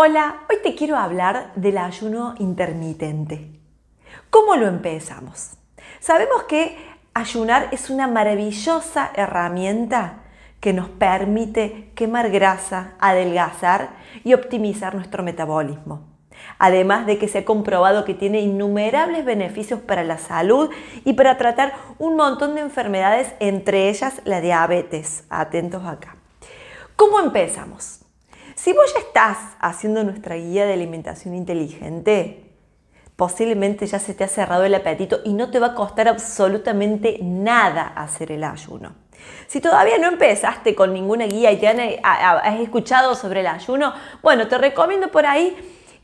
Hola, hoy te quiero hablar del ayuno intermitente. ¿Cómo lo empezamos? Sabemos que ayunar es una maravillosa herramienta que nos permite quemar grasa, adelgazar y optimizar nuestro metabolismo. Además de que se ha comprobado que tiene innumerables beneficios para la salud y para tratar un montón de enfermedades, entre ellas la diabetes. Atentos acá. ¿Cómo empezamos? Si vos ya estás haciendo nuestra guía de alimentación inteligente, posiblemente ya se te ha cerrado el apetito y no te va a costar absolutamente nada hacer el ayuno. Si todavía no empezaste con ninguna guía y ya eh, has escuchado sobre el ayuno, bueno, te recomiendo por ahí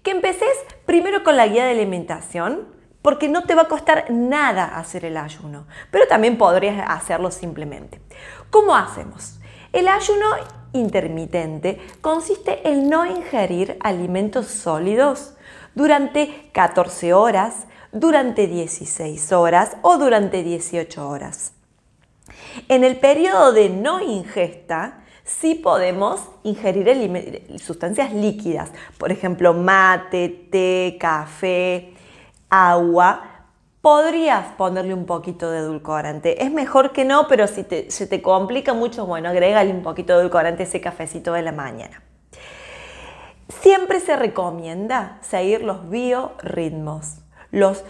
que empeces primero con la guía de alimentación, porque no te va a costar nada hacer el ayuno, pero también podrías hacerlo simplemente. ¿Cómo hacemos? El ayuno intermitente consiste en no ingerir alimentos sólidos durante 14 horas, durante 16 horas o durante 18 horas. En el periodo de no ingesta, sí podemos ingerir sustancias líquidas, por ejemplo, mate, té, café, agua, podrías ponerle un poquito de edulcorante. Es mejor que no, pero si se te complica mucho, bueno, agrégale un poquito de edulcorante a ese cafecito de la mañana. Siempre se recomienda seguir los biorritmos, los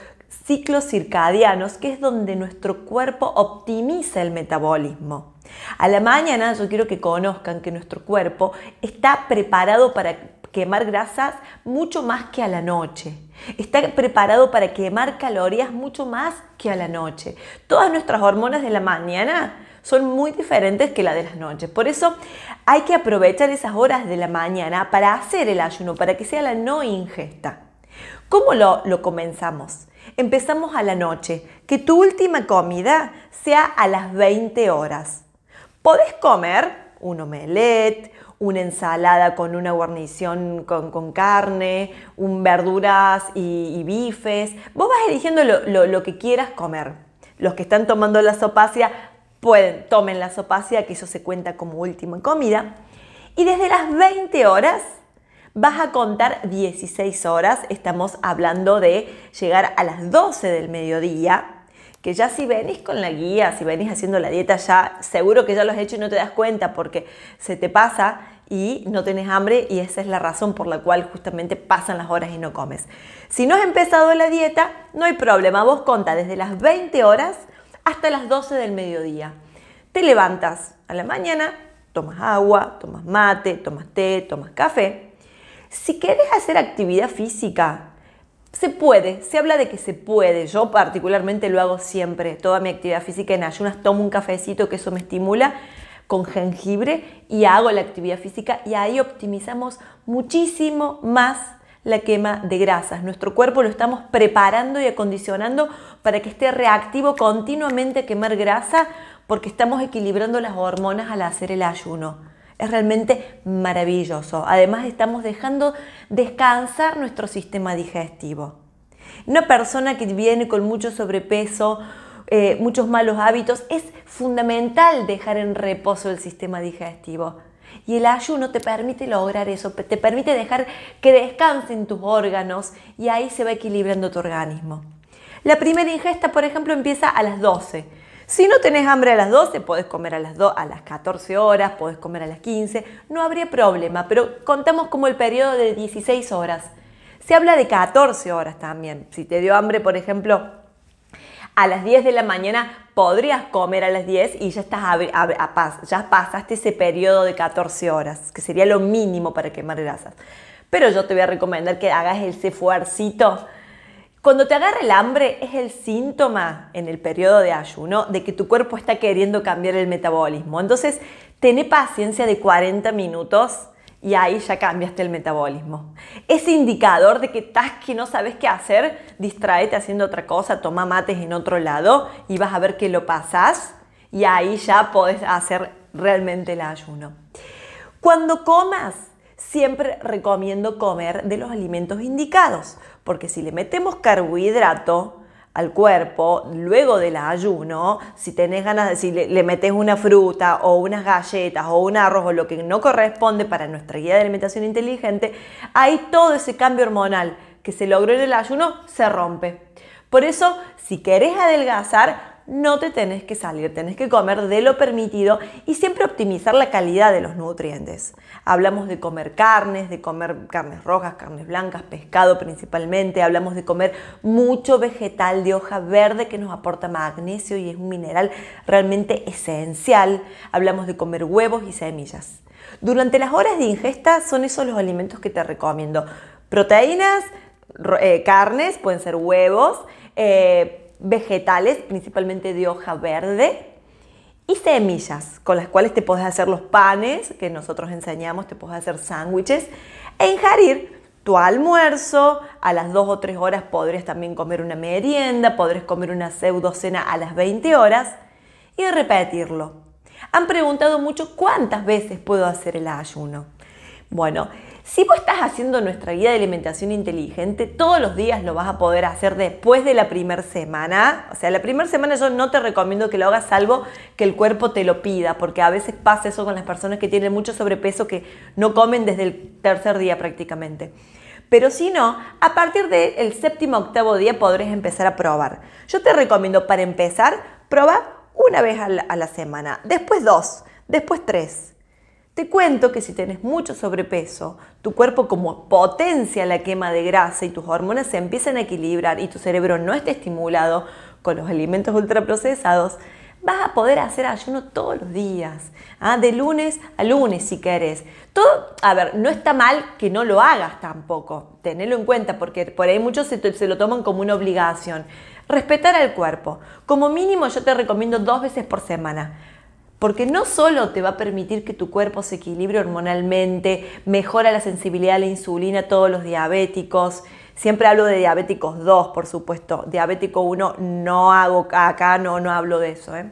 ciclos circadianos, que es donde nuestro cuerpo optimiza el metabolismo. A la mañana yo quiero que conozcan que nuestro cuerpo está preparado para quemar grasas mucho más que a la noche. Está preparado para quemar calorías mucho más que a la noche. Todas nuestras hormonas de la mañana son muy diferentes que las de las noches. Por eso hay que aprovechar esas horas de la mañana para hacer el ayuno, para que sea la no ingesta. ¿Cómo lo, lo comenzamos? Empezamos a la noche. Que tu última comida sea a las 20 horas. Podés comer un omelette, una ensalada con una guarnición con, carne, un verduras y, bifes. Vos vas eligiendo lo, lo, que quieras comer. Los que están tomando la sopacia pueden, tomen la sopacia, que eso se cuenta como última comida. Y desde las 20 horas vas a contar 16 horas. Estamos hablando de llegar a las 12 del mediodía que ya si venís con la guía, si venís haciendo la dieta, ya seguro que ya lo has hecho y no te das cuenta porque se te pasa y no tenés hambre y esa es la razón por la cual justamente pasan las horas y no comes. Si no has empezado la dieta, no hay problema, vos conta desde las 20 horas hasta las 12 del mediodía. Te levantas a la mañana, tomas agua, tomas mate, tomas té, tomas café. Si querés hacer actividad física, se puede, se habla de que se puede. Yo particularmente lo hago siempre. Toda mi actividad física en ayunas tomo un cafecito que eso me estimula con jengibre y hago la actividad física y ahí optimizamos muchísimo más la quema de grasas. Nuestro cuerpo lo estamos preparando y acondicionando para que esté reactivo continuamente a quemar grasa porque estamos equilibrando las hormonas al hacer el ayuno. Es realmente maravilloso. Además estamos dejando descansar nuestro sistema digestivo. Una persona que viene con mucho sobrepeso, eh, muchos malos hábitos, es fundamental dejar en reposo el sistema digestivo. Y el ayuno te permite lograr eso, te permite dejar que descansen tus órganos y ahí se va equilibrando tu organismo. La primera ingesta, por ejemplo, empieza a las 12 si no tenés hambre a las 12, podés comer a las, 2, a las 14 horas, podés comer a las 15, no habría problema, pero contamos como el periodo de 16 horas. Se habla de 14 horas también. Si te dio hambre, por ejemplo, a las 10 de la mañana, podrías comer a las 10 y ya, estás a, paz. ya pasaste ese periodo de 14 horas, que sería lo mínimo para quemar grasas. Pero yo te voy a recomendar que hagas ese cefuarcito. Cuando te agarra el hambre es el síntoma en el periodo de ayuno de que tu cuerpo está queriendo cambiar el metabolismo. Entonces, tené paciencia de 40 minutos y ahí ya cambiaste el metabolismo. Ese indicador de que estás que no sabes qué hacer, distraete haciendo otra cosa, toma mates en otro lado y vas a ver que lo pasas. y ahí ya podés hacer realmente el ayuno. Cuando comas, siempre recomiendo comer de los alimentos indicados, porque si le metemos carbohidrato, al cuerpo luego del ayuno, si tenés ganas, si le, le, metes una fruta o unas galletas o un arroz o lo que no corresponde para nuestra guía de alimentación inteligente, ahí todo ese cambio hormonal que se logró en el ayuno se rompe. Por eso, si querés adelgazar, no te tenés que salir, tenés que comer de lo permitido y siempre optimizar la calidad de los nutrientes. Hablamos de comer carnes, de comer carnes rojas, carnes blancas, pescado principalmente, hablamos de comer mucho vegetal de hoja verde que nos aporta magnesio y es un mineral realmente esencial. Hablamos de comer huevos y semillas. Durante las horas de ingesta son esos los alimentos que te recomiendo. Proteínas, eh, carnes, pueden ser huevos, eh, vegetales, principalmente de hoja verde, y semillas con las cuales te podés hacer los panes que nosotros enseñamos, te podés hacer sándwiches e ingerir tu almuerzo, a las 2 o 3 horas podrías también comer una merienda, podrías comer una pseudo cena a las 20 horas y repetirlo. Han preguntado mucho cuántas veces puedo hacer el ayuno. Bueno, si vos estás haciendo nuestra guía de alimentación inteligente, todos los días lo vas a poder hacer después de la primera semana. O sea, la primera semana yo no te recomiendo que lo hagas salvo que el cuerpo te lo pida, porque a veces pasa eso con las personas que tienen mucho sobrepeso que no comen desde el tercer día prácticamente. Pero si no, a partir del séptimo octavo día podrás empezar a probar. Yo te recomiendo para empezar, probar una vez a la semana, después dos, después tres te cuento que si tienes mucho sobrepeso, tu cuerpo como potencia la quema de grasa y tus hormonas se empiezan a equilibrar y tu cerebro no está estimulado con los alimentos ultraprocesados, vas a poder hacer ayuno todos los días, ¿ah? de lunes a lunes si querés. Todo, a ver, no está mal que no lo hagas tampoco, tenelo en cuenta porque por ahí muchos se lo toman como una obligación. Respetar al cuerpo. Como mínimo yo te recomiendo dos veces por semana porque no solo te va a permitir que tu cuerpo se equilibre hormonalmente, mejora la sensibilidad a la insulina, todos los diabéticos, siempre hablo de diabéticos 2, por supuesto, diabético 1 no hago acá, no, no hablo de eso, ¿eh?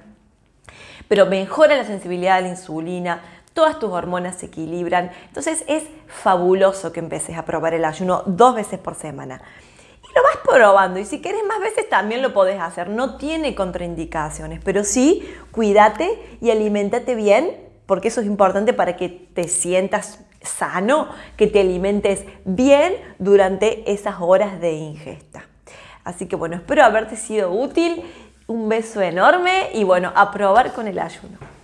pero mejora la sensibilidad a la insulina, todas tus hormonas se equilibran, entonces es fabuloso que empeces a probar el ayuno dos veces por semana lo vas probando y si quieres más veces también lo podés hacer. No tiene contraindicaciones, pero sí cuídate y alimentate bien porque eso es importante para que te sientas sano, que te alimentes bien durante esas horas de ingesta. Así que bueno, espero haberte sido útil. Un beso enorme y bueno, a probar con el ayuno.